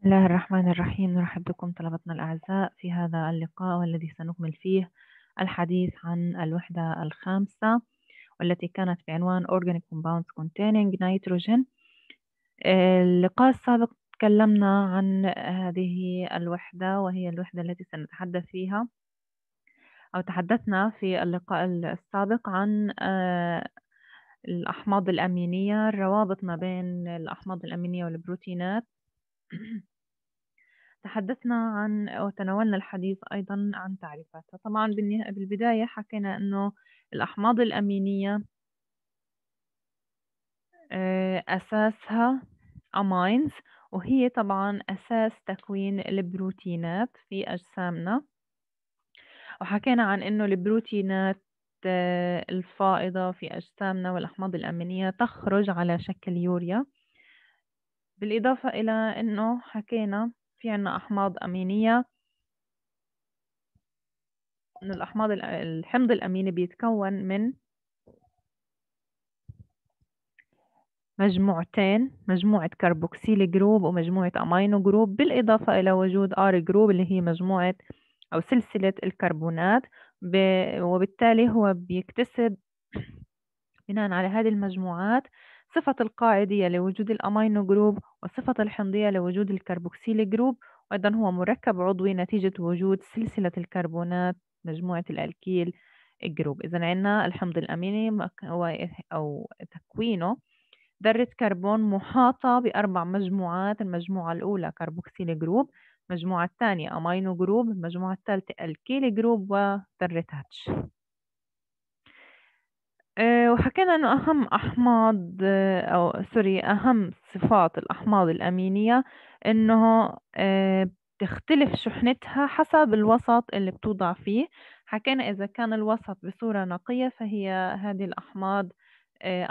بسم الله الرحمن الرحيم نرحب بكم طلبتنا الأعزاء في هذا اللقاء والذي سنكمل فيه الحديث عن الوحدة الخامسة والتي كانت بعنوان Organic Compounds Containing Nitrogen اللقاء السابق تكلمنا عن هذه الوحدة وهي الوحدة التي سنتحدث فيها أو تحدثنا في اللقاء السابق عن آه، الأحماض الأمينية الروابط ما بين الأحماض الأمينية والبروتينات تحدثنا عن وتناولنا الحديث أيضا عن تعريفاتها طبعا بالبداية حكينا أنه الأحماض الأمينية آه، أساسها أماينز وهي طبعا أساس تكوين البروتينات في أجسامنا وحكينا عن أنه البروتينات آه، الفائضة في أجسامنا والأحماض الأمينية تخرج على شكل يوريا بالإضافة إلى أنه حكينا في عنا أحماض أمينية إن الأحماض الحمض الأميني بيتكون من مجموعتين مجموعة كربوكسيل جروب ومجموعة أمينو جروب بالإضافة إلى وجود آر جروب اللي هي مجموعة أو سلسلة الكربونات ب... وبالتالي هو بيكتسب بناء على هذه المجموعات صفة القاعدية لوجود الأمينو جروب وصفة الحمضية لوجود الكربوكسيل جروب وأيضا هو مركب عضوي نتيجة وجود سلسلة الكربونات مجموعة الألكيل جروب إذا عندنا الحمض الأميني هو أو تكوينه ذرة كربون محاطة بأربع مجموعات المجموعة الأولى كربوكسيل جروب المجموعة الثانية أمينو جروب المجموعة الثالثة الكيل جروب وذرة هاتش آه، وحكينا انه اهم احماض آه، او سوري اهم صفات الاحماض الامينيه انه آه، بتختلف شحنتها حسب الوسط اللي بتوضع فيه حكينا اذا كان الوسط بصوره نقيه فهي هذه الاحماض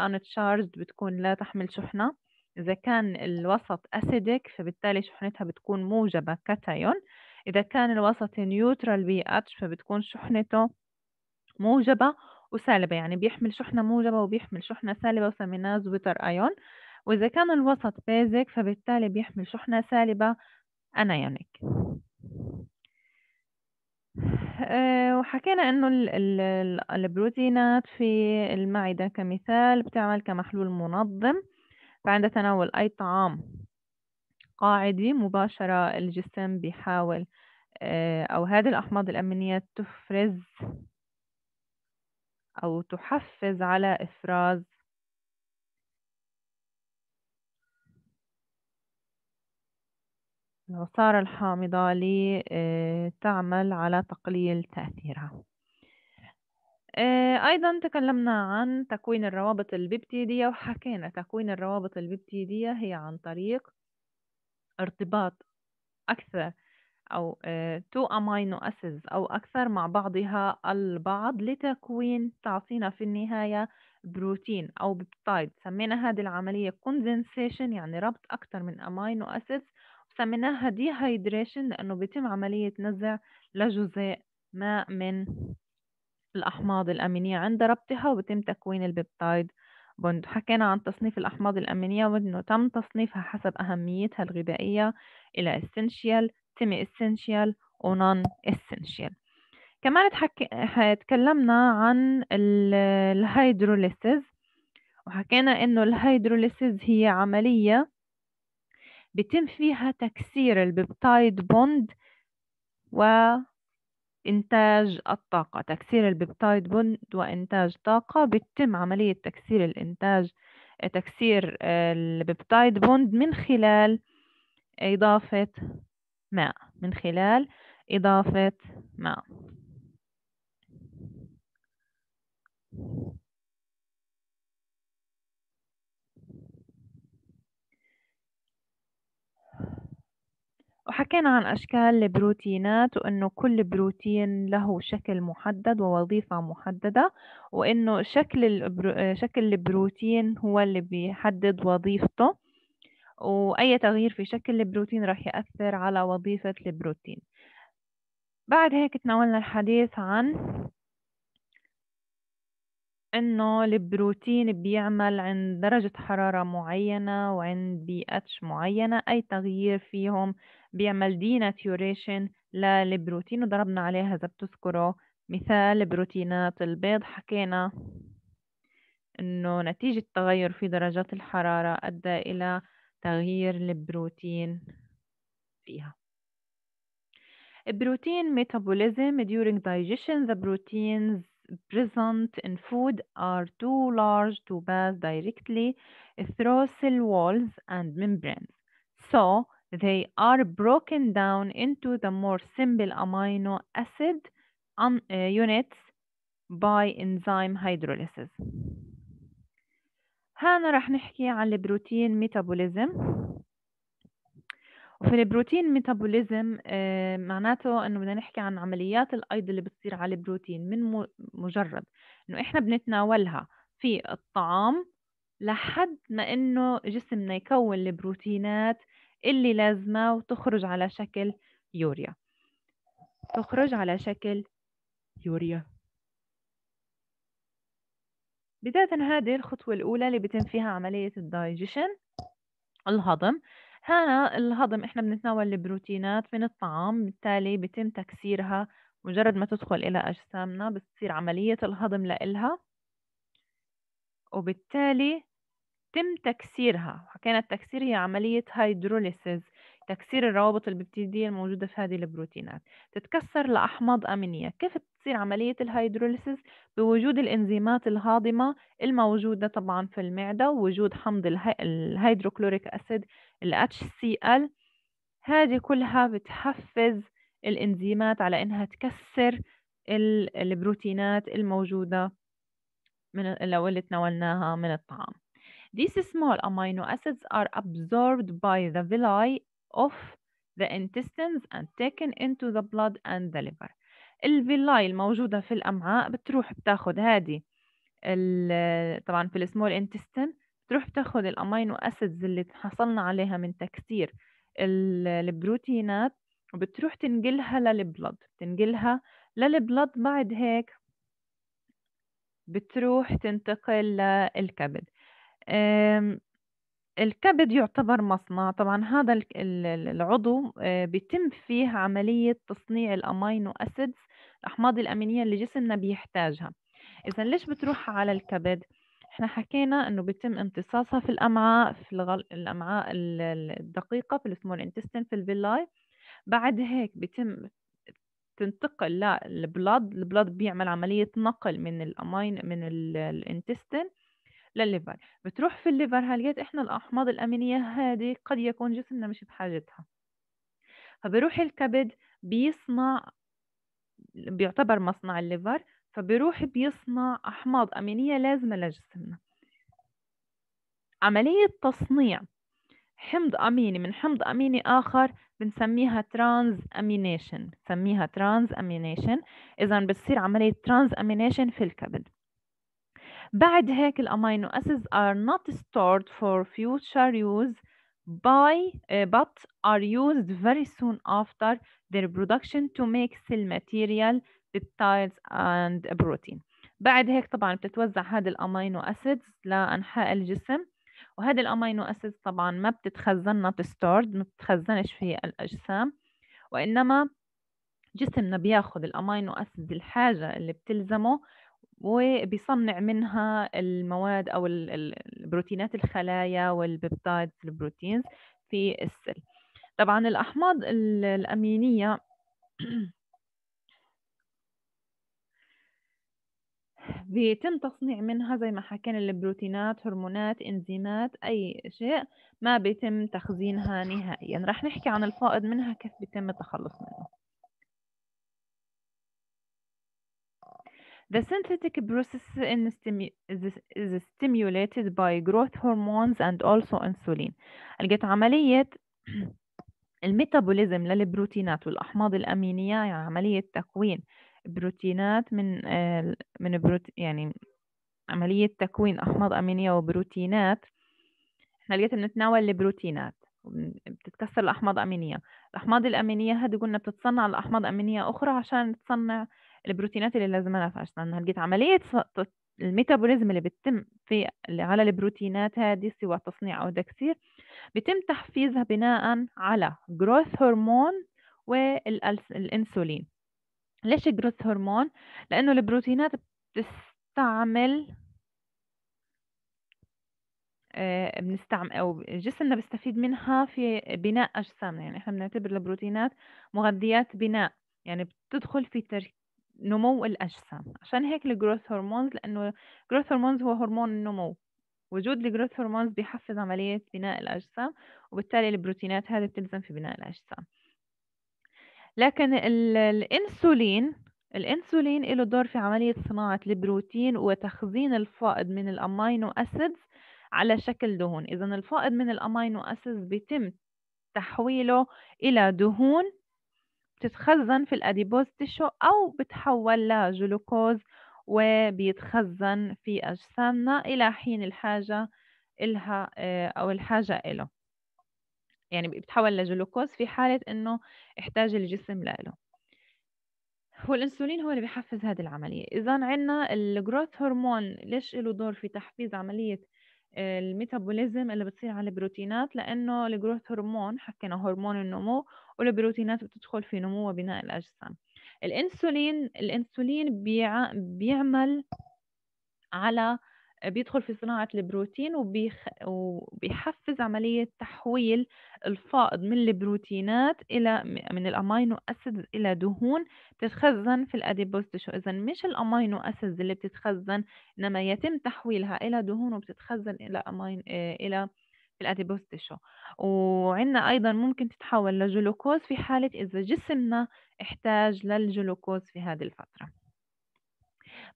uncharged بتكون لا تحمل شحنه اذا كان الوسط اسيدك فبالتالي شحنتها بتكون موجبه كاتايون اذا كان الوسط نيوترال بي اتش فبتكون شحنته موجبه وسالبة يعني بيحمل شحنة موجبة وبيحمل شحنة سالبة وسميناه زويتر أيون وإذا كان الوسط بازك فبالتالي بيحمل شحنة سالبة أنايونيك آه، وحكينا انه البروتينات في المعدة كمثال بتعمل كمحلول منظم فعند تناول اي طعام قاعدي مباشرة الجسم بيحاول آه، أو هذه الأحماض الأمينية تفرز أو تحفز على إفراز العصارة الحامضة لتعمل آه، على تقليل تأثيرها آه، أيضا تكلمنا عن تكوين الروابط البيبتيدية وحكينا تكوين الروابط البيبتيدية هي عن طريق ارتباط أكثر أو تو أمينو أسيدز أو أكثر مع بعضها البعض لتكوين تعطينا في النهاية بروتين أو بيبتايد سمينا هذه العملية كوندنسيشن يعني ربط أكثر من أمينو أسيدز وسميناها ديهايدريشن لأنه بيتم عملية نزع لجزء ما من الأحماض الأمينية عند ربطها وبتم تكوين البيبتايد بوند حكينا عن تصنيف الأحماض الأمينية وإنه تم تصنيفها حسب أهميتها الغذائية إلى essential سيمي essential و non essential كمان تكلمنا عن الهيدروليسيز وحكينا انه الهيدروليسيز هي عملية بتم فيها تكسير البيبتايد بوند وإنتاج الطاقة تكسير البيبتايد بوند وإنتاج طاقة بتتم عملية تكسير الإنتاج تكسير البيبتايد بوند من خلال إضافة ماء من خلال إضافة ماء وحكينا عن أشكال البروتينات وإنه كل بروتين له شكل محدد ووظيفة محددة وإنه شكل شكل البروتين هو اللي بيحدد وظيفته وأي تغيير في شكل البروتين راح يأثر على وظيفة البروتين بعد هيك تناولنا الحديث عن انه البروتين بيعمل عند درجة حرارة معينة وعند بي اتش معينة اي تغيير فيهم بيعمل ديناتيوريشن للبروتين وضربنا عليها اذا بتذكروا مثال بروتينات البيض حكينا انه نتيجة تغير في درجات الحرارة ادى الى تغيير البروتين فيها البروتين metabolism during digestion the proteins present in food are too large to pass directly through cell walls and membranes. So they are broken down into the more simple amino acid um, uh, units by enzyme hydrolysis. هانا رح نحكي عن البروتين ميتابوليزم وفي البروتين ميتابوليزم آه معناته انه بدنا نحكي عن عمليات الايض اللي بتصير على البروتين من مجرد انه احنا بنتناولها في الطعام لحد ما انه جسمنا يكون البروتينات اللي لازمة وتخرج على شكل يوريا تخرج على شكل يوريا بداية هذه الخطوة الأولى اللي بيتم فيها عملية الدايجيشن الهضم هنا الهضم احنا بنتناول البروتينات من الطعام بالتالي بيتم تكسيرها مجرد ما تدخل إلى أجسامنا بتصير عملية الهضم لإلها وبالتالي تم تكسيرها حكينا التكسير هي عملية هيدروليسيز تكسير الروابط الببتيدية الموجودة في هذه البروتينات تتكسر لأحماض أمينية كيف بتصير عملية الهيدروليسيس بوجود الإنزيمات الهاضمة الموجودة طبعا في المعدة ووجود حمض الهيدروكلوريك أسيد ال HCl هذه كلها بتحفز الإنزيمات على إنها تكسر البروتينات الموجودة من لو اللي تناولناها من الطعام These small amino acids are absorbed by the villi of the intestines and taken into the blood and the liver الفيلاي الموجودة في الأمعاء بتروح بتاخد هذه طبعا في السمول intestine بتروح بتاخد الأمينو أسيدز اللي حصلنا عليها من تكسير البروتينات وبتروح تنقلها للبلد بتنقلها للبلد بعد هيك بتروح تنتقل للكبد الكبد يعتبر مصنع طبعا هذا العضو آه، بيتم فيه عملية تصنيع الأمينو أسيدز الأحماض الأمينية اللي جسمنا بيحتاجها إذا ليش بتروح على الكبد؟ احنا حكينا انه بيتم امتصاصها في الامعاء في الغل... الامعاء الدقيقه في السمول انتستين في الفيلاي بعد هيك بيتم تنتقل للبلاد البلاد بيعمل عمليه نقل من الامين من الانتستين للليفر بتروح في الليفر هلقيت احنا الاحماض الامينيه هذه قد يكون جسمنا مش بحاجتها فبروح الكبد بيصنع بيعتبر مصنع الليفر فبروح بيصنع احماض امينيه لازمه لجسمنا عمليه تصنيع حمض اميني من حمض اميني اخر بنسميها ترانز امينيشن بنسميها ترانز امينيشن اذا بتصير عمليه ترانز امينيشن في الكبد بعد هيك الامينو أسيدز are not stored for future use by آه، but are used very soon after their production to make cell material peptides and protein بعد هيك طبعا بتتوزع هذه الامينو اسيدز لانحاء الجسم وهذه الامينو اسيدز طبعا ما بتتخزن not stored ما بتتخزنش في الاجسام وانما جسمنا بياخد الامينو اسيدز الحاجه اللي بتلزمه وبيصنع منها المواد أو البروتينات الخلايا والبيبتايدز البروتينز في السل طبعا الأحماض الأمينية بيتم تصنيع منها زي ما حكينا البروتينات هرمونات انزيمات أي شيء ما بيتم تخزينها نهائيا رح نحكي عن الفائض منها كيف بيتم التخلص منه The synthetic process is stimulated by growth hormones and also insulin. لقيت عملية الميتابوليزم للبروتينات والأحماض الأمينية يعني عملية تكوين بروتينات من آه، من بروت يعني عملية تكوين أحماض أمينية وبروتينات احنا لقيت بنتناول البروتينات بتتكسر الأحماض الأمينية الأحماض الأمينية هذه قلنا بتتصنع الأحماض الأمينية أخرى عشان تصنع البروتينات اللي لازمنا في اجسامنا هلقيت عمليه الميتابوليزم اللي بتتم في اللي على البروتينات هذه سواء تصنيع او تكسير بيتم تحفيزها بناء على جروث هرمون والانسولين ليش جروث هرمون لانه البروتينات بتستعمل آه، بنستعمل او جسمنا بيستفيد منها في بناء اجسامنا يعني احنا بنعتبر البروتينات مغذيات بناء يعني بتدخل في نمو الأجسام عشان هيك الجروث هرمونز لأنه جروث هرمونز هو هرمون النمو وجود الجروث هرمونز بيحفز عملية بناء الأجسام وبالتالي البروتينات هذه بتلزم في بناء الأجسام لكن الانسولين الانسولين له دور في عملية صناعة البروتين وتخزين الفائض من الأمينو أسيدز على شكل دهون إذا الفائض من الأمينو أسيدز بيتم تحويله إلى دهون بتتخزن في الأديبوز تشو أو بتحول لجلوكوز وبيتخزن في أجسامنا إلى حين الحاجة إلها آه، أو الحاجة إله يعني بيتحول لجلوكوز في حالة إنه احتاج الجسم لإله والانسولين هو اللي بيحفز هذه العملية إذا عندنا الجروث هرمون ليش له دور في تحفيز عملية آه، الميتابوليزم اللي بتصير على البروتينات لأنه الجروث هرمون حكينا هرمون النمو والبروتينات بتدخل في نمو وبناء الأجسام الأنسولين الأنسولين بيع... بيعمل على بيدخل في صناعة البروتين وبيخ... وبيحفز عملية تحويل الفائض من البروتينات إلى من الأمينو أسيدز إلى دهون تتخزن في الأديبوز تشو إذا مش الأمينو أسيدز اللي بتتخزن إنما يتم تحويلها إلى دهون وبتتخزن إلى أمين... إيه، إلى الأديبوستيشو تيشو وعندنا أيضا ممكن تتحول لجلوكوز في حالة إذا جسمنا احتاج للجلوكوز في هذه الفترة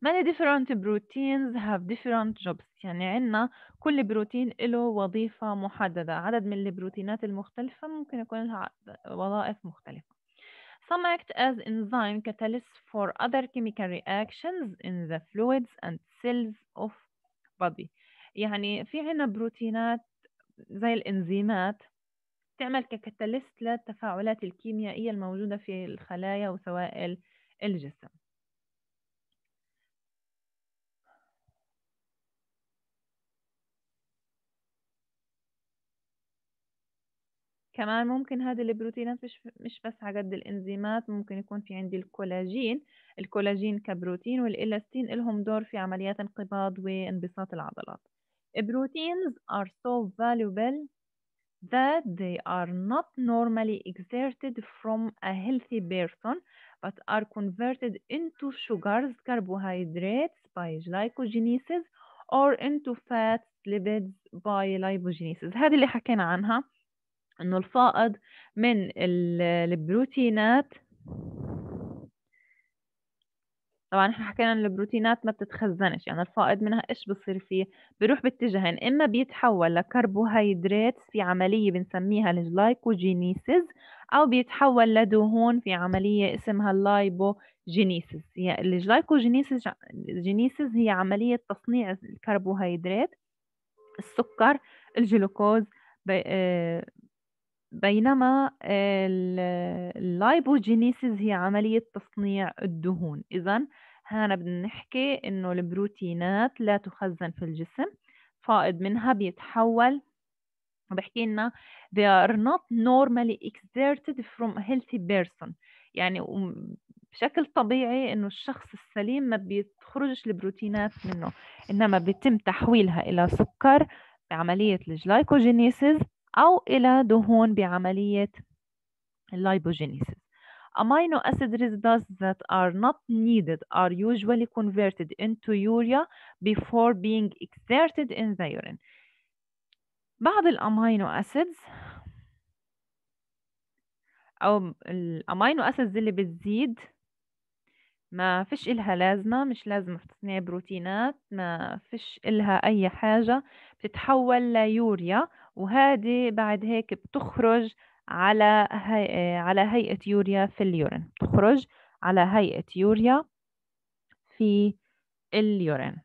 many different proteins have different jobs يعني عندنا كل بروتين له وظيفة محددة عدد من البروتينات المختلفة ممكن يكون لها وظائف مختلفة Some act as enzyme catalysts for other chemical reactions in the fluids and cells of body يعني في عنا بروتينات زي الإنزيمات تعمل ككتاليست للتفاعلات الكيميائية الموجودة في الخلايا وسوائل الجسم كمان ممكن هذه البروتينات مش مش بس على قد الانزيمات ممكن يكون في عندي الكولاجين الكولاجين كبروتين والالاستين لهم دور في عمليات انقباض وانبساط العضلات Proteins are so valuable that they are not normally exerted from a healthy person but are converted into sugars, carbohydrates by glycogenesis or into fats, lipids by lipogenesis هذه اللي حكينا عنها انه الفائض من البروتينات طبعا احنا حكينا ان البروتينات ما بتتخزنش يعني الفائض منها ايش بصير فيه بيروح باتجاهين اما بيتحول لكربوهيدرات في عمليه بنسميها الجلايكوجينيسيس او بيتحول لدهون في عمليه اسمها اللايبوجينيسيس يعني الجلايكوجينيسيس جينيسيس هي عمليه تصنيع الكربوهيدرات السكر الجلوكوز بينما اللايبوجينيسيس هي عملية تصنيع الدهون إذا هنا بدنا نحكي إنه البروتينات لا تخزن في الجسم فائض منها بيتحول بحكي لنا they are not normally exerted from a healthy person يعني بشكل طبيعي انه الشخص السليم ما بيتخرجش البروتينات منه انما بيتم تحويلها الى سكر بعملية الجلايكوجينيسيس أو إلى دهون بعملية اللايبوجينيسيس. Amino acid residues that are not needed are usually converted into urea before being exerted in the urine. بعض الأمينو أسيدز أو الأمينو أسيدز اللي بتزيد ما فيش إلها لازمة مش لازم تصنيع بروتينات ما فيش إلها أي حاجة بتتحول ليوريا وهذه بعد هيك بتخرج على هي... آه، على هيئة يوريا في اليورين بتخرج على هيئة يوريا في اليورين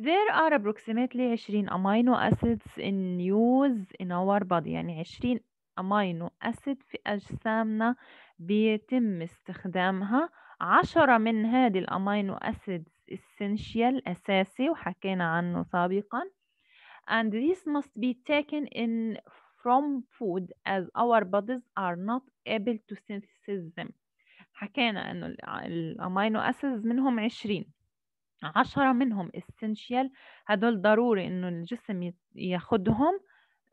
There are approximately 20 amino acids in use in our body يعني 20 amino acid في أجسامنا بيتم استخدامها 10 من هذه الأمينو أسيد essential أساسي وحكينا عنه سابقاً and this must be taken in from food as our bodies are not able to synthesize them حكينا انه الامينو اسيدز منهم 20 عشرة منهم essential هدول ضروري انه الجسم ياخدهم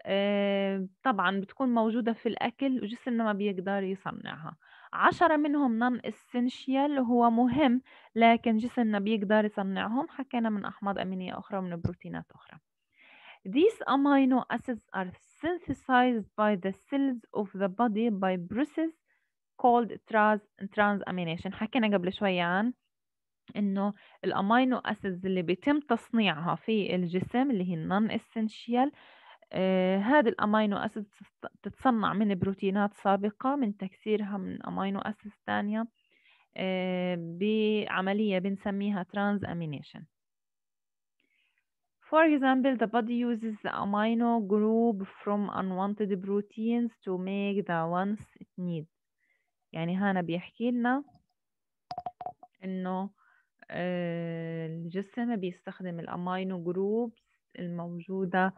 آه، طبعا بتكون موجودة في الأكل وجسمنا ما بيقدر يصنعها عشرة منهم نون essential هو مهم لكن جسمنا بيقدر يصنعهم حكينا من أحماض أمينية أخرى ومن بروتينات أخرى These amino acids are synthesized by the cells of the body by process called trans transamination حكينا قبل شوي عن انه الامينو اسيدز اللي بيتم تصنيعها في الجسم اللي هي النون إسنشيال آه هذه الامينو اسيدز تتصنع من بروتينات سابقه من تكسيرها من امينو اسيدز ثانيه آه بعمليه بنسميها ترانز امينيشن For example, the body uses the amino group from unwanted proteins to make the ones it needs. يعني هنا بيحكي لنا إنه آه، الجسم بيستخدم الأمينو جروبس الموجودة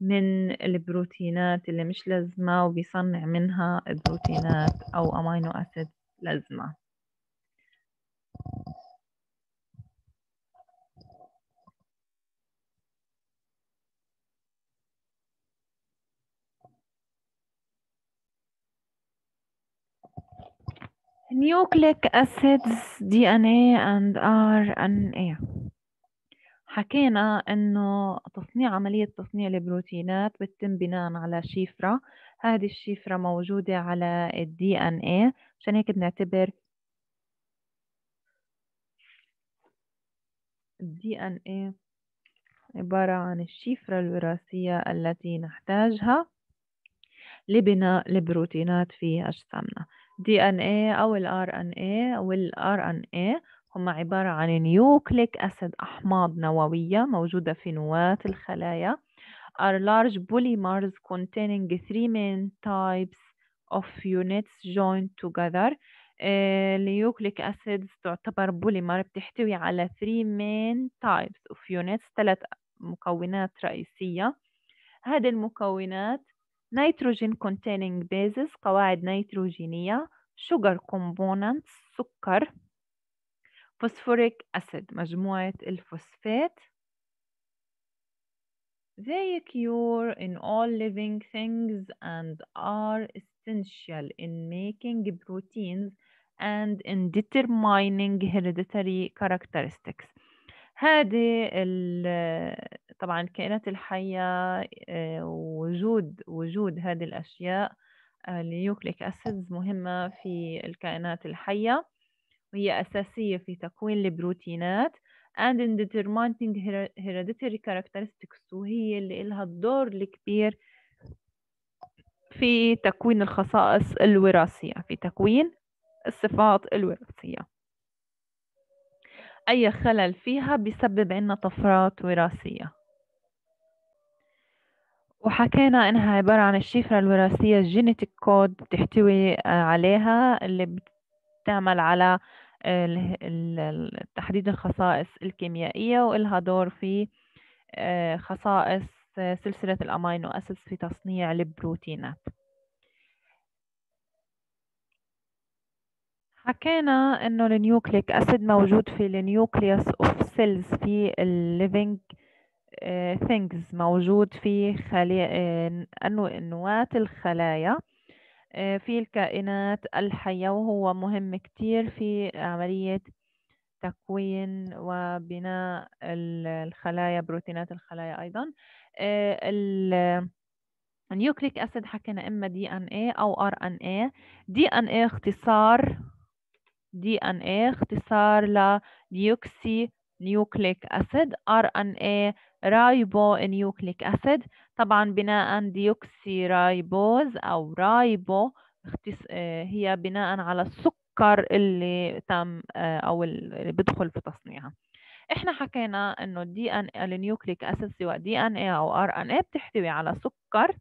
من البروتينات اللي مش لازمة وبيصنع منها البروتينات أو أمينو أسيد لازمة نيوكليك اسيدز دي ان اي اند ار ان اي حكينا انه تصنيع عملية تصنيع البروتينات بتتم بناء على شفرة هذه الشفرة موجودة على الدي ان اي عشان هيك بنعتبر الدي ان اي عبارة عن الشفرة الوراثية التي نحتاجها لبناء البروتينات في أجسامنا DNA إيه أو ال RNA إيه وال RNA إيه هم عبارة عن نيوكليك أسيد أحماض نووية موجودة في نواة الخلايا are large polymers containing three main types of units joined together النيوكليك آه، أسيدز تعتبر بوليمر بتحتوي على three main types of units ثلاث مكونات رئيسية هذه المكونات نيتروجين containing bases قواعد نيتروجينية sugar components سكر phosphoric acid مجموعة الفوسفات They occur in all living things and are essential in making proteins and in determining hereditary characteristics. هذه طبعا الكائنات الحية آه، وجود وجود هذه الأشياء النيوكليك آه، أسيدز مهمة في الكائنات الحية وهي أساسية في تكوين البروتينات and in determining hereditary characteristics وهي اللي لها الدور الكبير في تكوين الخصائص الوراثية في تكوين الصفات الوراثية أي خلل فيها بيسبب عنا طفرات وراثية وحكينا إنها عبارة عن الشفرة الوراثية الجينيتيك كود بتحتوي آه، عليها اللي بتعمل على آه، تحديد الخصائص الكيميائية وإلها دور في آه، خصائص سلسلة الأمينو أسس في تصنيع البروتينات حكينا انه النيوكليك اسيد موجود في النيوكليوس اوف سيلز في الليفينج آه، things موجود في خلي... آه، نواة الخلايا آه، في الكائنات الحية وهو مهم كتير في عملية تكوين وبناء الخلايا بروتينات الخلايا أيضا النيوكليك أسيد حكينا إما دي أن إيه أو آر أن إيه دي أن إيه اختصار دي أن إيه اختصار لديوكسي نيوكليك أسيد آر أن إيه رايبو نيوكليك أسيد طبعا بناء ديوكسي رايبوز أو رايبو آه، هي بناء على السكر اللي تم آه، أو اللي بدخل في تصنيعها احنا حكينا انه الدي ان النيوكليك اسيد سواء دي ان اي او ار ان اي بتحتوي على سكر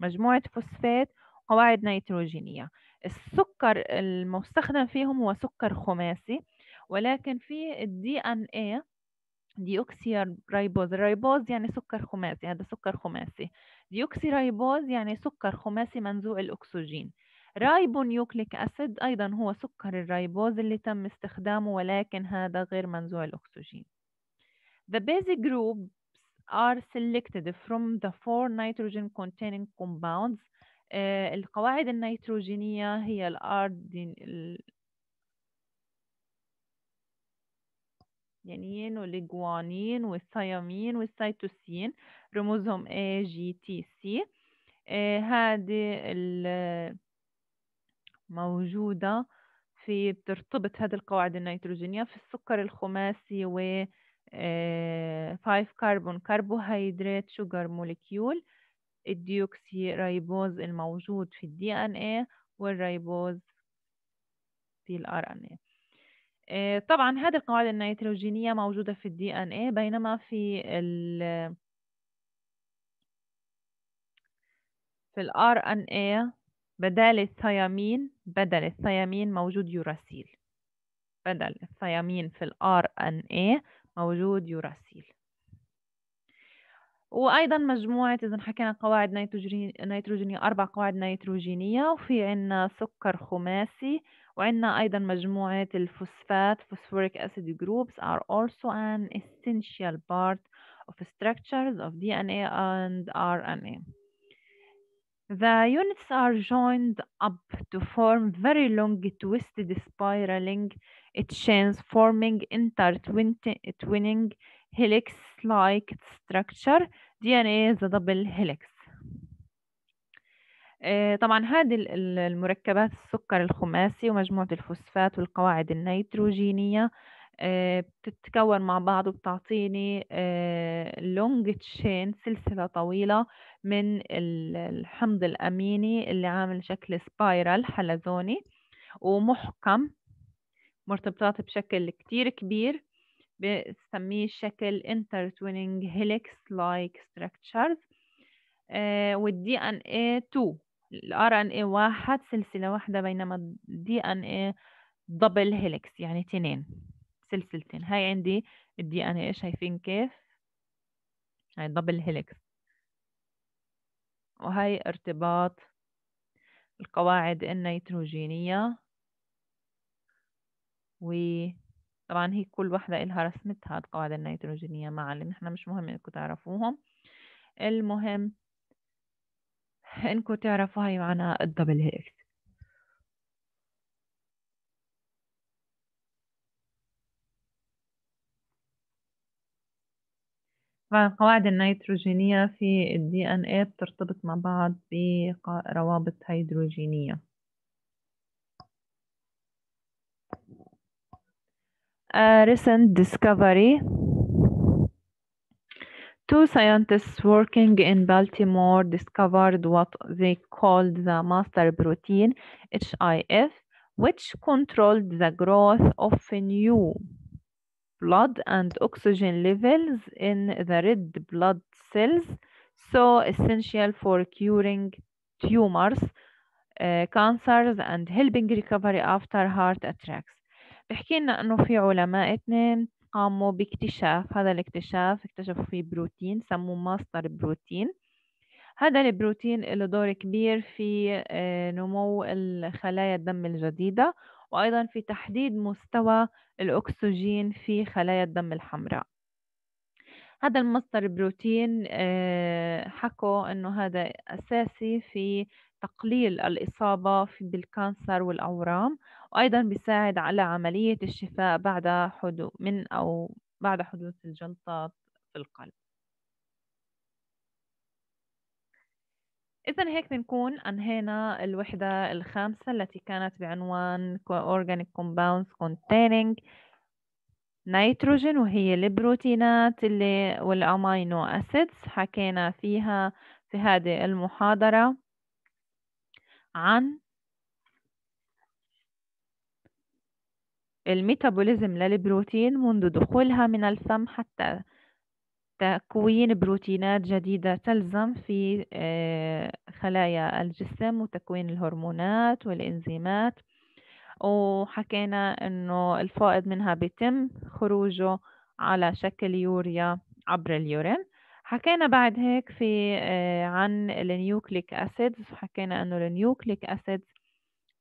مجموعه فوسفات قواعد نيتروجينيه السكر المستخدم فيهم هو سكر خماسي ولكن في الدي ان اي ديوكسي ريبوز الريبوز يعني سكر خماسي هذا سكر خماسي ديوكسي ريبوز يعني سكر خماسي منزوع الأكسجين رايبونيوكليك أسيد أيضا هو سكر الريبوز اللي تم استخدامه ولكن هذا غير منزوع الأكسجين The basic groups are selected from the four nitrogen containing compounds آه، القواعد النيتروجينية هي اليانين والجوانين والثيامين والسيتوسين رموزهم A G T C آه، هذه موجودة في بترتبط هذه القواعد النيتروجينية في السكر الخماسي و 5 كربون كربوهيدرات شوجر موليكيول الديوكسي ريبوز الموجود في الدي ان اي والريبوز في الار ان اي آه، طبعا هذه القواعد النيتروجينية موجودة في الدي ان ايه بينما في ال في الار ان ايه بدال الثيامين بدل الثيامين موجود يوراسيل بدل الثيامين في الار ان ايه موجود يوراسيل وايضا مجموعه اذا حكينا قواعد نيتروجينيه اربع قواعد نيتروجينيه وفي عندنا سكر خماسي وعندنا أيضا مجموعة الفوسفات phosphoric acid groups are also an essential part of structures of DNA and RNA. The units are joined up to form very long twisted spiraling chains forming intertwining helix-like structure. DNA is a double helix. آه، طبعا هذه المركبات السكر الخماسي ومجموعة الفوسفات والقواعد النيتروجينية آه، بتتكون مع بعض وبتعطيني لونج آه، تشين سلسلة طويلة من الحمض الأميني اللي عامل شكل سبايرال حلزوني ومحكم مرتبطات بشكل كتير كبير بتسميه شكل intertwining helix like structures والدي ان اي 2 ال RNA واحد سلسلة واحدة بينما ال DNA دبل هيلكس يعني تنين سلسلتين هاي عندي ال DNA شايفين كيف هاي دبل هيلكس وهي ارتباط القواعد النيتروجينية وطبعا هي كل واحدة إلها رسمتها القواعد النيتروجينية معا لأن احنا مش مهم إنكم تعرفوهم المهم انكم تعرفوا هاي معنى الدبل هيلكس طبعا النيتروجينية في الدي ان اي بترتبط مع بعض بروابط هيدروجينية A آه، recent discovery Two scientists working in Baltimore discovered what they called the master protein, HIF, which controlled the growth of new blood and oxygen levels in the red blood cells, so essential for curing tumors, uh, cancers, and helping recovery after heart attacks. بحكي لنا انه في علماء اثنين قاموا باكتشاف هذا الاكتشاف اكتشفوا فيه بروتين سموه ماستر بروتين هذا البروتين له دور كبير في آه، نمو الخلايا الدم الجديدة وأيضا في تحديد مستوى الأكسجين في خلايا الدم الحمراء هذا المصدر بروتين آه، حكوا أنه هذا أساسي في تقليل الإصابة بالكانسر والأورام وأيضا بيساعد على عملية الشفاء بعد حدوث من أو بعد حدوث الجلطات في القلب إذا هيك بنكون أنهينا الوحدة الخامسة التي كانت بعنوان Organic Compounds Containing نيتروجين وهي البروتينات اللي والأمينو أسيدز حكينا فيها في هذه المحاضرة عن الميتابوليزم للبروتين منذ دخولها من الفم حتى تكوين بروتينات جديدة تلزم في آه، خلايا الجسم وتكوين الهرمونات والإنزيمات وحكينا إنه الفائض منها بيتم خروجه على شكل يوريا عبر اليورين حكينا بعد هيك في آه، عن النيوكليك أسيدز حكينا إنه النيوكليك أسيدز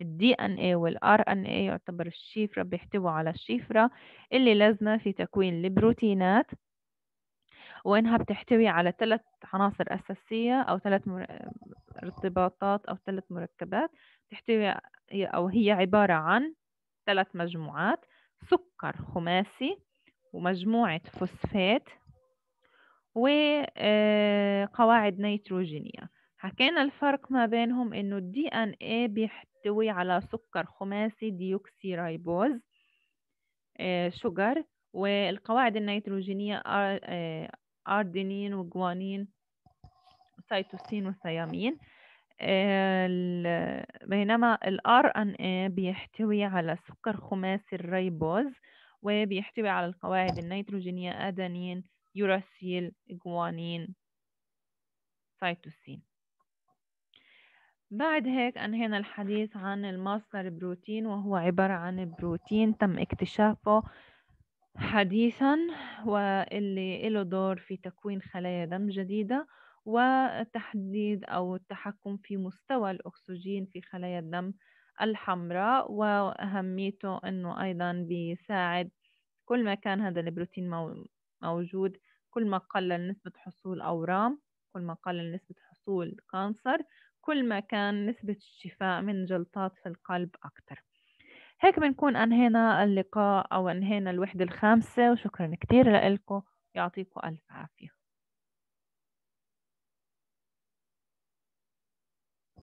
الدي ان اي والار ان اي يعتبر الشفرة بيحتوي على الشفرة اللي لازمة في تكوين البروتينات وإنها بتحتوي على ثلاث عناصر أساسية أو ثلاث ارتباطات أو ثلاث مركبات تحتوي أو هي عبارة عن ثلاث مجموعات سكر خماسي ومجموعة فوسفات وقواعد آه، نيتروجينية حكينا الفرق ما بينهم إنه الدي إن إيه تحتوي على سكر خماسي ديوكسي رايبوز آه، شجر والقواعد النيتروجينية آه، أردينين وجوانين سيتوسين وثيامين آه، بينما ار ان اي بيحتوي على سكر خماسي الريبوز وبيحتوي على القواعد النيتروجينية أدينين يوراسيل جوانين سيتوسين بعد هيك أنهينا الحديث عن الماستر بروتين وهو عبارة عن بروتين تم اكتشافه حديثا واللي له دور في تكوين خلايا دم جديدة وتحديد أو التحكم في مستوى الأكسجين في خلايا الدم الحمراء وأهميته أنه أيضا بيساعد كل ما كان هذا البروتين موجود كل ما قلل نسبة حصول أورام كل ما قلل نسبة حصول كانسر كل ما كان نسبة الشفاء من جلطات في القلب أكتر هيك بنكون أنهينا اللقاء أو أنهينا الوحدة الخامسة وشكرا كتير لكم يعطيكم ألف عافية